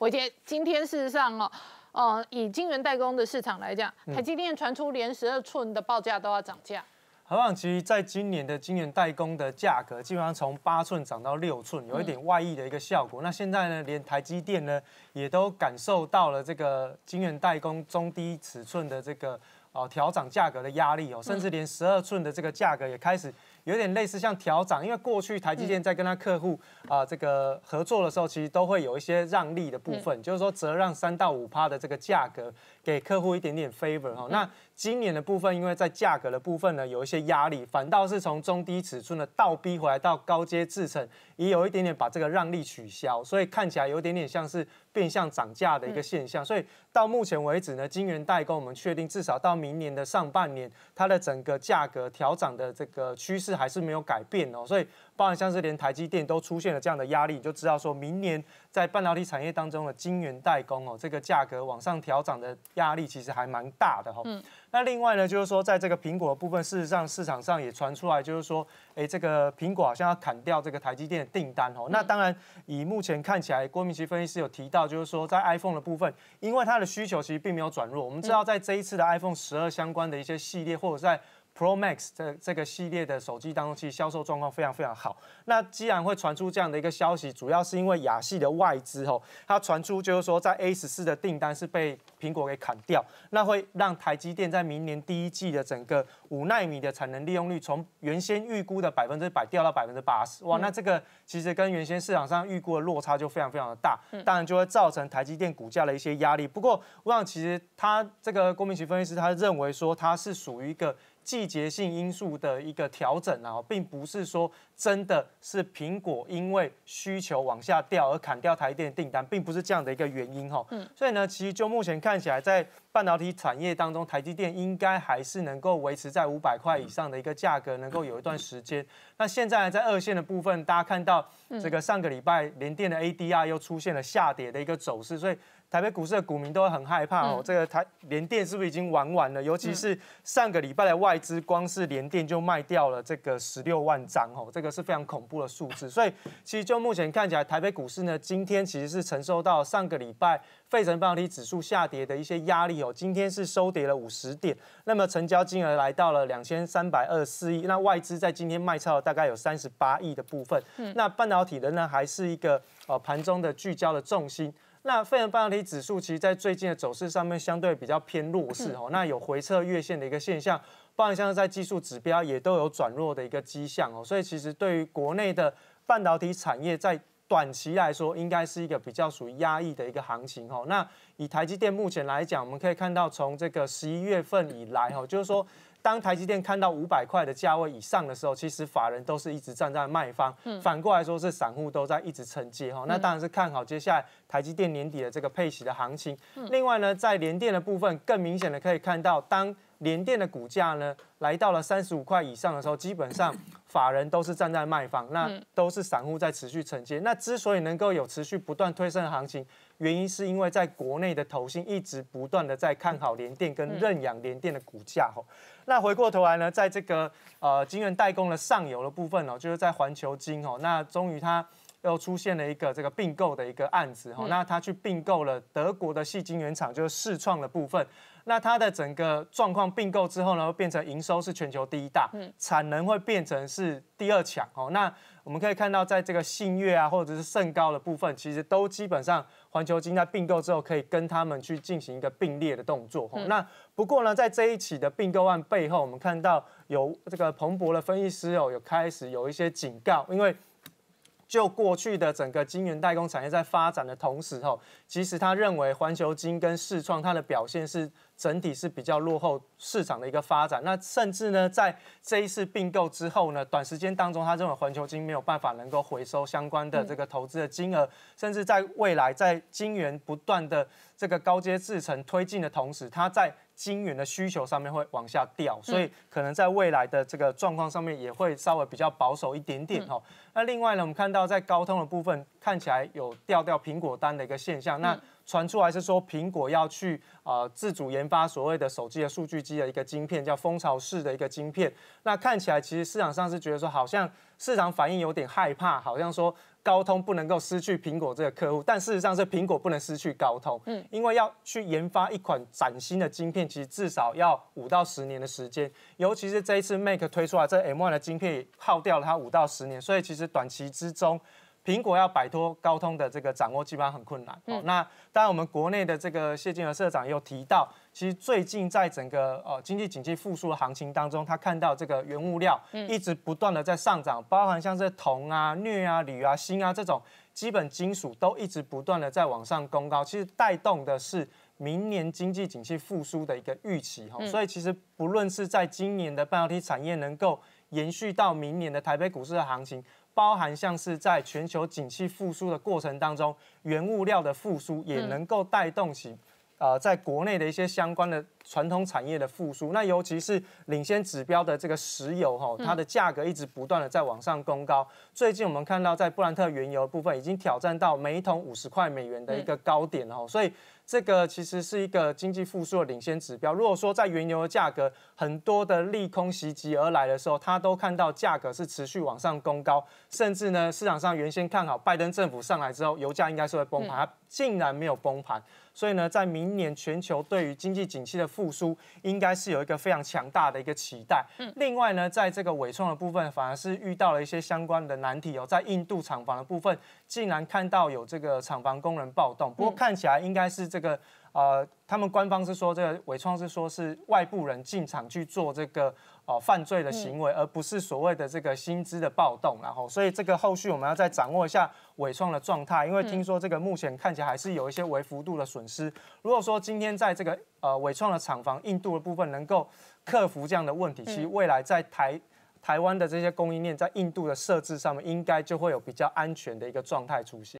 回觉今天事实上哦，呃，以晶圆代工的市场来讲，台积电传出连十二寸的报价都要涨价。何况，其实在今年的晶圆代工的价格，基本上从八寸涨到六寸，有一点外溢的一个效果。那现在呢，连台积电呢，也都感受到了这个晶圆代工中低尺寸的这个哦调涨价格的压力哦，甚至连十二寸的这个价格也开始。有点类似像调涨，因为过去台积电在跟他客户啊这个合作的时候，其实都会有一些让利的部分，就是说折让三到五趴的这个价格给客户一点点 favor 哈，那。今年的部分，因为在价格的部分呢有一些压力，反倒是从中低尺寸的倒逼回来到高阶制程，也有一点点把这个让利取消，所以看起来有点点像是变相涨价的一个现象。所以到目前为止呢，晶圆代工我们确定至少到明年的上半年，它的整个价格调涨的这个趋势还是没有改变哦。所以，包含像是连台积电都出现了这样的压力，你就知道说明年在半导体产业当中的晶圆代工哦，这个价格往上调涨的压力其实还蛮大的哈。嗯。那另外呢，就是说，在这个苹果的部分，事实上市场上也传出来，就是说，哎，这个苹果好像要砍掉这个台积电的订单哦。那当然，以目前看起来，郭明奇分析师有提到，就是说，在 iPhone 的部分，因为它的需求其实并没有转弱。我们知道，在这一次的 iPhone 十二相关的一些系列，或者在。Pro Max 这这个系列的手机当中，其实销售状况非常非常好。那既然会传出这样的一个消息，主要是因为亚系的外资哦，它传出就是说，在 A 十四的订单是被苹果给砍掉，那会让台积电在明年第一季的整个五纳米的产能利用率，从原先预估的百分之百掉到百分之八十。哇，那这个其实跟原先市场上预估的落差就非常非常的大，当然就会造成台积电股价的一些压力。不过，我想其实他这个郭明池分析师他认为说，它是属于一个。季节性因素的一个调整啊，并不是说真的是苹果因为需求往下掉而砍掉台电订单，并不是这样的一个原因哈。嗯，所以呢，其实就目前看起来，在半导体产业当中，台积电应该还是能够维持在五百块以上的一个价格，能够有一段时间。那现在在二线的部分，大家看到这个上个礼拜联电的 ADR 又出现了下跌的一个走势，所以。台北股市的股民都很害怕哦，这个台联电是不是已经玩完了？尤其是上个礼拜的外资，光是联电就卖掉了这个十六万张哦，这个是非常恐怖的数字。所以，其实就目前看起来，台北股市呢，今天其实是承受到上个礼拜费城半导体指数下跌的一些压力哦。今天是收跌了五十点，那么成交金额来到了两千三百二十四亿，那外资在今天卖超了大概有三十八亿的部分。那半导体仍然还是一个呃盘中的聚焦的重心。那非人半导体指数，其实在最近的走势上面相对比较偏弱势哦，那有回撤月线的一个现象，包括像是在技术指标也都有转弱的一个迹象哦，所以其实对于国内的半导体产业在。短期来说，应该是一个比较属于压抑的一个行情哈。那以台积电目前来讲，我们可以看到从这个十一月份以来哈，就是说当台积电看到五百块的价位以上的时候，其实法人都是一直站在卖方，反过来说是散户都在一直承接哈。那当然是看好接下来台积电年底的这个配息的行情。另外呢，在联电的部分，更明显的可以看到当。联电的股价呢，来到了三十五块以上的时候，基本上法人都是站在卖方，那都是散户在持续承接。那之所以能够有持续不断推升的行情，原因是因为在国内的投信一直不断的在看好联电跟认养联电的股价吼。那回过头来呢，在这个呃金圆代工的上游的部分哦，就是在环球金吼，那终于它。又出现了一个这个并购的一个案子哦，那他去并购了德国的细晶原厂，就是视创的部分。那它的整个状况并购之后呢，会变成营收是全球第一大，产能会变成是第二强哦。那我们可以看到，在这个信越啊，或者是盛高的部分，其实都基本上环球金在并购之后可以跟他们去进行一个并列的动作。那不过呢，在这一起的并购案背后，我们看到有这个彭博的分析师哦，有开始有一些警告，因为。就过去的整个晶圆代工产业在发展的同时，吼，其实他认为环球晶跟世创它的表现是。整体是比较落后市场的一个发展，那甚至呢，在这一次并购之后呢，短时间当中，他认为环球金没有办法能够回收相关的这个投资的金额，甚至在未来在金元不断的这个高阶制程推进的同时，它在金元的需求上面会往下掉，所以可能在未来的这个状况上面也会稍微比较保守一点点哈。那另外呢，我们看到在高通的部分看起来有掉掉苹果单的一个现象，那。传出来是说苹果要去啊自主研发所谓的手机的数据机的一个晶片，叫蜂巢式的一个晶片。那看起来其实市场上是觉得说好像市场反应有点害怕，好像说高通不能够失去苹果这个客户。但事实上是苹果不能失去高通，嗯，因为要去研发一款崭新的晶片，其实至少要五到十年的时间。尤其是这一次 Mac 推出来这 M1 的晶片耗掉了它五到十年，所以其实短期之中。苹果要摆脱高通的这个掌握，基本上很困难。那当然，我们国内的这个谢金河社长又提到，其实最近在整个呃经济景气复苏的行情当中，他看到这个原物料一直不断的在上涨，包含像是铜啊、镍啊、铝啊、锌啊这种基本金属都一直不断的在往上攻高，其实带动的是明年经济景气复苏的一个预期。哈，所以其实不论是在今年的半导体产业能够延续到明年的台北股市的行情。包含像是在全球景气复苏的过程当中，原物料的复苏也能够带动起，呃，在国内的一些相关的。传统产业的复苏，那尤其是领先指标的这个石油哈，它的价格一直不断的在往上攻高。最近我们看到，在布兰特原油部分已经挑战到每桶五十块美元的一个高点哦，所以这个其实是一个经济复苏的领先指标。如果说在原油的价格很多的利空袭击而来的时候，它都看到价格是持续往上攻高，甚至呢市场上原先看好拜登政府上来之后油价应该是会崩盘，竟然没有崩盘。所以呢，在明年全球对于经济景气的复苏应该是有一个非常强大的一个期待。嗯，另外呢，在这个尾创的部分，反而是遇到了一些相关的难题哦。在印度厂房的部分，竟然看到有这个厂房工人暴动，不过看起来应该是这个。呃，他们官方是说，这个伟创是说是外部人进场去做这个呃犯罪的行为，而不是所谓的这个薪资的暴动，然后，所以这个后续我们要再掌握一下伟创的状态，因为听说这个目前看起来还是有一些微幅度的损失。如果说今天在这个呃伟创的厂房印度的部分能够克服这样的问题，其实未来在台台湾的这些供应链在印度的设置上面，应该就会有比较安全的一个状态出现。